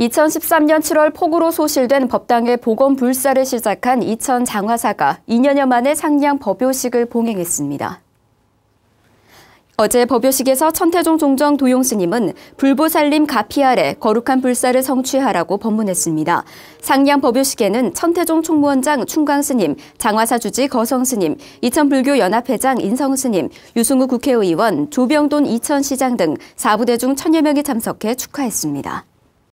2013년 7월 폭우로 소실된 법당의 보건 불사를 시작한 이천 장화사가 2년여 만에 상냥 법요식을 봉행했습니다. 어제 법요식에서 천태종 종정 도용스님은 불보살림 가피 아래 거룩한 불사를 성취하라고 법문했습니다. 상냥 법요식에는 천태종 총무원장 충광스님, 장화사 주지 거성스님, 이천불교연합회장 인성스님, 유승우 국회의원, 조병돈 이천시장 등 4부대 중 천여 명이 참석해 축하했습니다.